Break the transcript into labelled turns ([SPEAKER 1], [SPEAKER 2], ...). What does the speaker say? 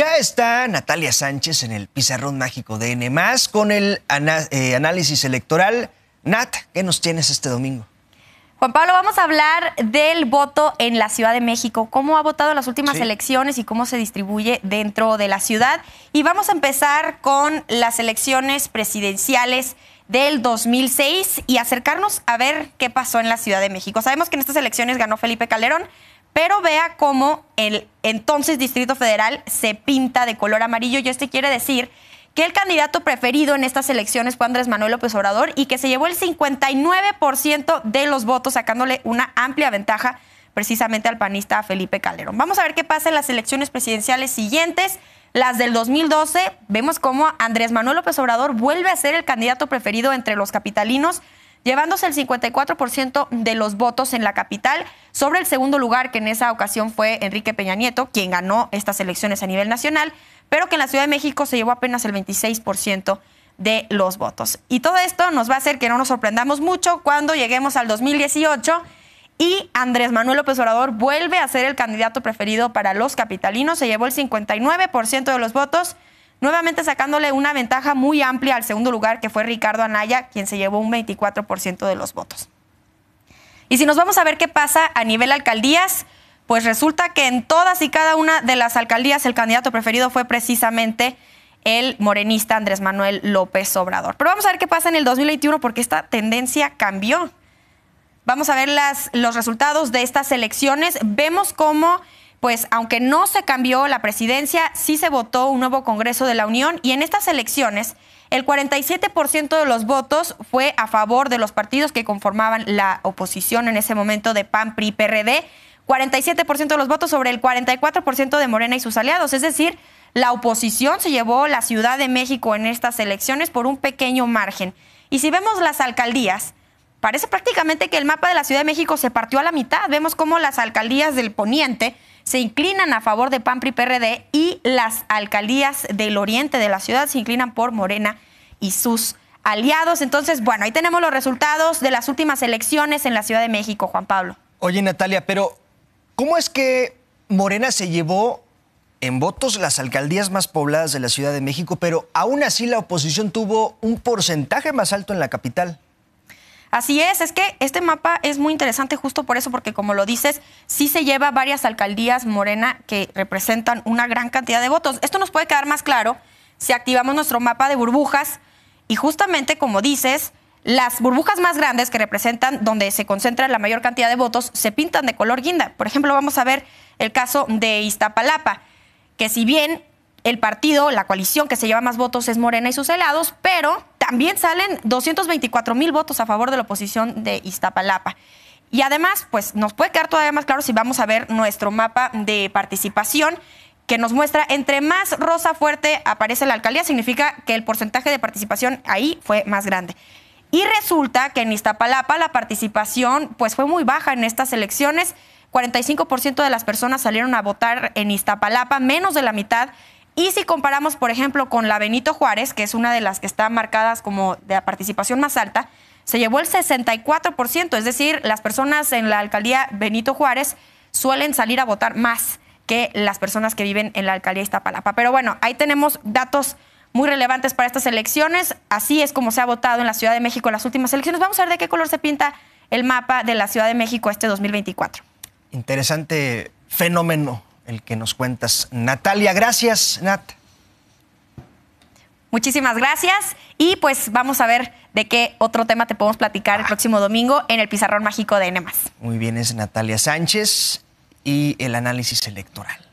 [SPEAKER 1] Ya está Natalia Sánchez en el pizarrón mágico de N, con el eh, análisis electoral. Nat, ¿qué nos tienes este domingo?
[SPEAKER 2] Juan Pablo, vamos a hablar del voto en la Ciudad de México, cómo ha votado en las últimas elecciones y cómo se distribuye dentro de la ciudad. Y vamos a empezar con las elecciones presidenciales del 2006 y acercarnos a ver qué pasó en la Ciudad de México. Sabemos que en estas elecciones ganó Felipe Calderón, pero vea cómo el entonces Distrito Federal se pinta de color amarillo y este quiere decir que el candidato preferido en estas elecciones fue Andrés Manuel López Obrador y que se llevó el 59% de los votos, sacándole una amplia ventaja precisamente al panista Felipe Calderón. Vamos a ver qué pasa en las elecciones presidenciales siguientes. Las del 2012, vemos cómo Andrés Manuel López Obrador vuelve a ser el candidato preferido entre los capitalinos llevándose el 54% de los votos en la capital sobre el segundo lugar que en esa ocasión fue Enrique Peña Nieto, quien ganó estas elecciones a nivel nacional, pero que en la Ciudad de México se llevó apenas el 26% de los votos. Y todo esto nos va a hacer que no nos sorprendamos mucho cuando lleguemos al 2018 y Andrés Manuel López Obrador vuelve a ser el candidato preferido para los capitalinos, se llevó el 59% de los votos nuevamente sacándole una ventaja muy amplia al segundo lugar, que fue Ricardo Anaya, quien se llevó un 24% de los votos. Y si nos vamos a ver qué pasa a nivel alcaldías, pues resulta que en todas y cada una de las alcaldías el candidato preferido fue precisamente el morenista Andrés Manuel López Obrador. Pero vamos a ver qué pasa en el 2021 porque esta tendencia cambió. Vamos a ver los resultados de estas elecciones. Vemos cómo pues aunque no se cambió la presidencia, sí se votó un nuevo Congreso de la Unión y en estas elecciones el 47% de los votos fue a favor de los partidos que conformaban la oposición en ese momento de PAN, PRI, PRD, 47% de los votos sobre el 44% de Morena y sus aliados, es decir, la oposición se llevó la Ciudad de México en estas elecciones por un pequeño margen. Y si vemos las alcaldías, parece prácticamente que el mapa de la Ciudad de México se partió a la mitad. Vemos cómo las alcaldías del poniente se inclinan a favor de Pampri PRD y las alcaldías del oriente de la ciudad se inclinan por Morena y sus aliados. Entonces, bueno, ahí tenemos los resultados de las últimas elecciones en la Ciudad de México, Juan Pablo.
[SPEAKER 1] Oye, Natalia, pero ¿cómo es que Morena se llevó en votos las alcaldías más pobladas de la Ciudad de México, pero aún así la oposición tuvo un porcentaje más alto en la capital?
[SPEAKER 2] Así es, es que este mapa es muy interesante justo por eso, porque como lo dices, sí se lleva varias alcaldías morena que representan una gran cantidad de votos. Esto nos puede quedar más claro si activamos nuestro mapa de burbujas y justamente como dices, las burbujas más grandes que representan donde se concentra la mayor cantidad de votos se pintan de color guinda. Por ejemplo, vamos a ver el caso de Iztapalapa, que si bien el partido, la coalición que se lleva más votos es Morena y sus helados, pero también salen 224 mil votos a favor de la oposición de Iztapalapa. Y además, pues nos puede quedar todavía más claro si vamos a ver nuestro mapa de participación que nos muestra entre más rosa fuerte aparece la alcaldía, significa que el porcentaje de participación ahí fue más grande. Y resulta que en Iztapalapa la participación pues fue muy baja en estas elecciones. 45% de las personas salieron a votar en Iztapalapa, menos de la mitad y si comparamos, por ejemplo, con la Benito Juárez, que es una de las que está marcadas como de la participación más alta, se llevó el 64%, es decir, las personas en la alcaldía Benito Juárez suelen salir a votar más que las personas que viven en la alcaldía Iztapalapa. Pero bueno, ahí tenemos datos muy relevantes para estas elecciones. Así es como se ha votado en la Ciudad de México en las últimas elecciones. Vamos a ver de qué color se pinta el mapa de la Ciudad de México este 2024.
[SPEAKER 1] Interesante fenómeno el que nos cuentas. Natalia, gracias, Nat.
[SPEAKER 2] Muchísimas gracias y pues vamos a ver de qué otro tema te podemos platicar el próximo domingo en el Pizarrón Mágico de N.
[SPEAKER 1] Muy bien, es Natalia Sánchez y el análisis electoral.